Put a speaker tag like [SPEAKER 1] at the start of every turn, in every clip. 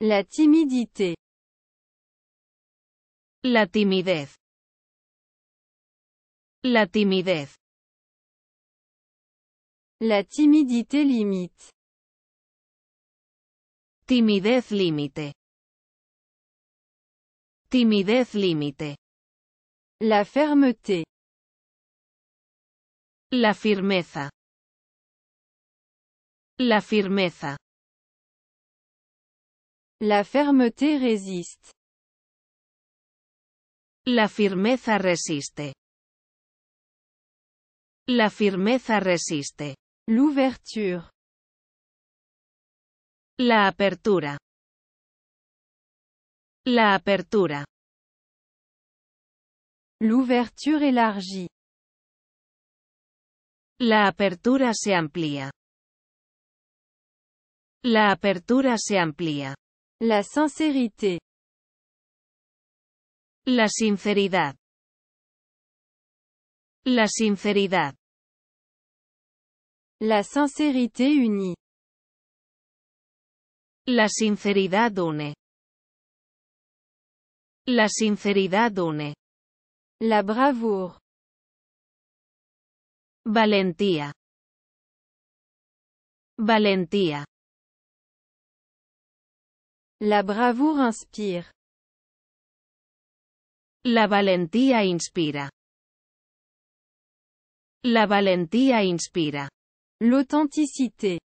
[SPEAKER 1] La timidité. La timidez. La timidez. La timidité limite. Timidez límite. Timidez límite. La fermeté. La firmeza. La firmeza. La fermeté résiste. La firmeza résiste. La firmeza résiste. L'ouverture. La apertura. La apertura. L'ouverture élargie. La apertura se amplía. La apertura se amplía. La sincérité. La sinceridad. La sinceridad. La sincerité unie. La sinceridad une. La sinceridad une. La bravoure. Valentía. Valentía. La bravura inspire. La valentía inspira. La valentía inspira. L'authenticité.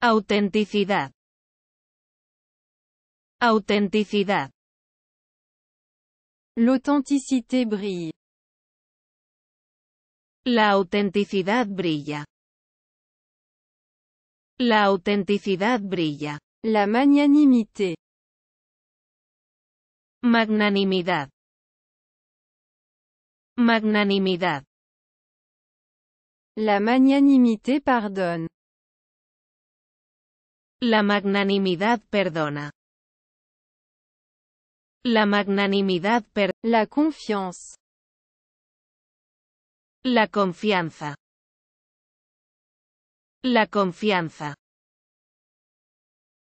[SPEAKER 1] Autenticidad. Autenticidad. L'authenticité brille. La autenticidad brilla. La autenticidad brilla. La magnanimité. Magnanimidad. Magnanimidad. La magnanimité pardonne. La magnanimidad perdona. La magnanimidad per La confianza. La confianza. La confianza.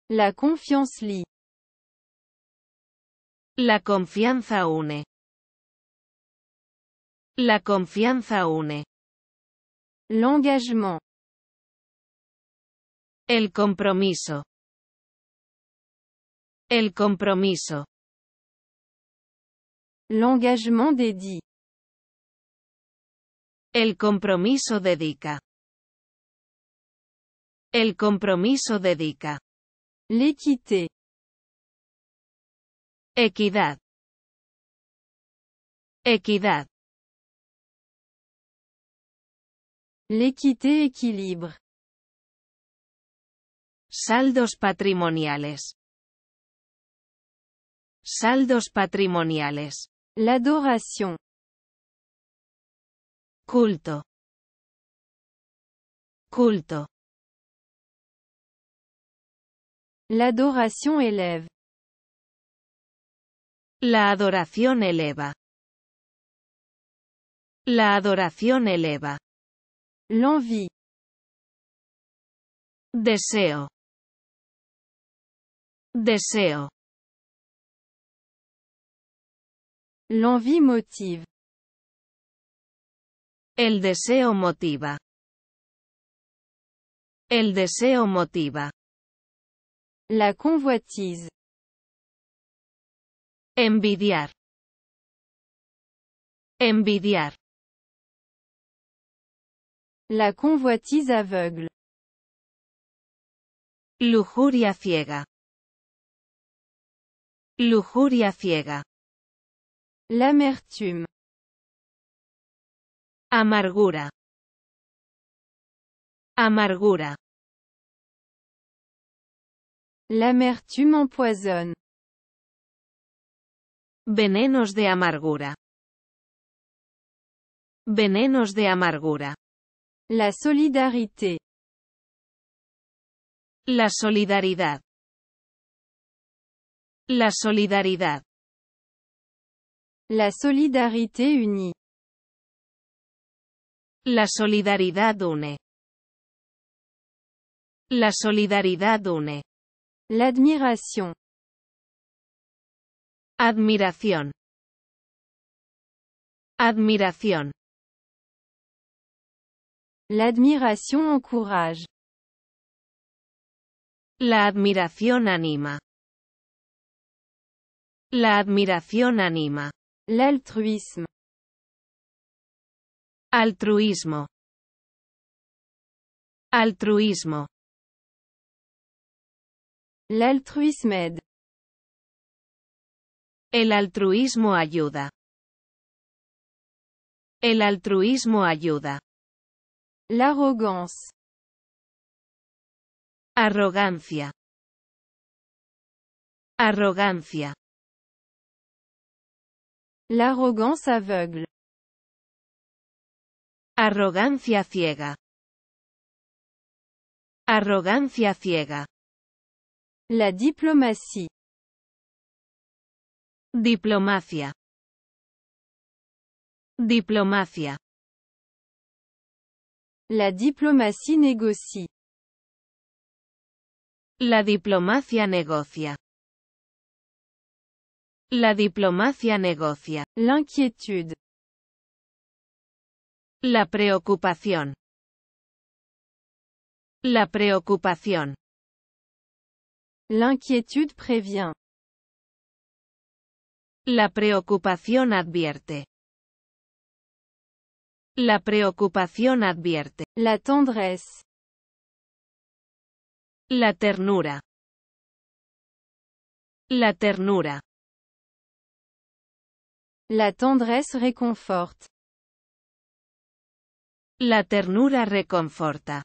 [SPEAKER 1] La confiance lie. La confianza une. La confianza une. L'engagement. El compromiso. El compromiso. L'engagement dédié. El compromiso dedica. El compromiso dedica. L'équité. Equidad. Equidad. L'équité équilibre. Saldos patrimoniales. Saldos patrimoniales. L'adoration. Culto. Culto. La adoración élève. La adoración eleva. La adoración eleva. L'envie. Deseo. Deseo. L'envie motive. El deseo motiva. El deseo motiva. La convoitise. Envidiar. Envidiar. La convoitise aveugle. Lujuria ciega. Lujuria ciega. L'amertume. Amargura. Amargura. L'amertume empoisonne. Venenos de amargura. Venenos de amargura. La solidarité. La solidaridad. La solidaridad. La solidarité unie. La solidaridad une. La solidaridad une. La Admiración. Admiración. La admiración encourage. La admiración anima. La admiración anima. L'altruisme. Altruismo. Altruismo. L'altruisme El altruismo ayuda. El altruismo ayuda. L'arrogance. Arrogancia. Arrogancia. L'arrogance aveugle. Arrogancia ciega. Arrogancia ciega. La diplomacia. Diplomacia. Diplomacia. La diplomacia negocia. La diplomacia negocia. La diplomacia negocia. L'inquiétude. La preocupación. La preocupación. L'inquiétude prévient. La préoccupation advierte. La préoccupation advierte. La tendresse. La ternura. La ternura. La tendresse réconforte. La ternura reconforta.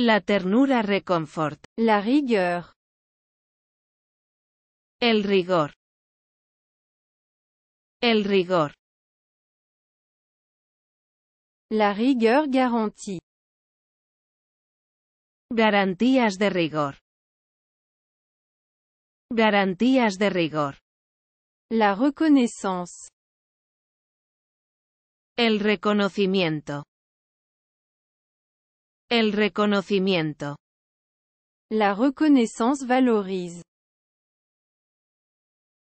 [SPEAKER 1] La ternura reconfort. La rigueur. El rigor. El rigor. La rigueur garantie. Garantías de rigor. Garantías de rigor. La reconnaissance. El reconocimiento. El reconocimiento. La reconnaissance valorise.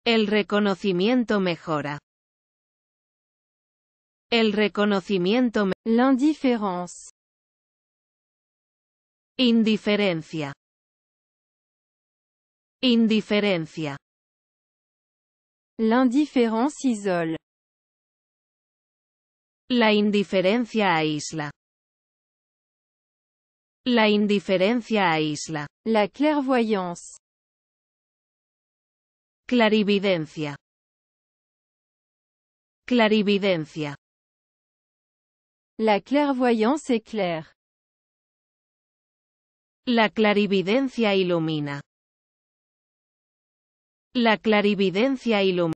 [SPEAKER 1] El reconocimiento mejora. El reconocimiento me L'indifférence. Indiferencia. Indiferencia. L'indifférence isole. La indiferencia aísla. La indiferencia aísla. La clairvoyance. Clarividencia. Clarividencia. La clairvoyance claire. La clarividencia ilumina. La clarividencia ilumina.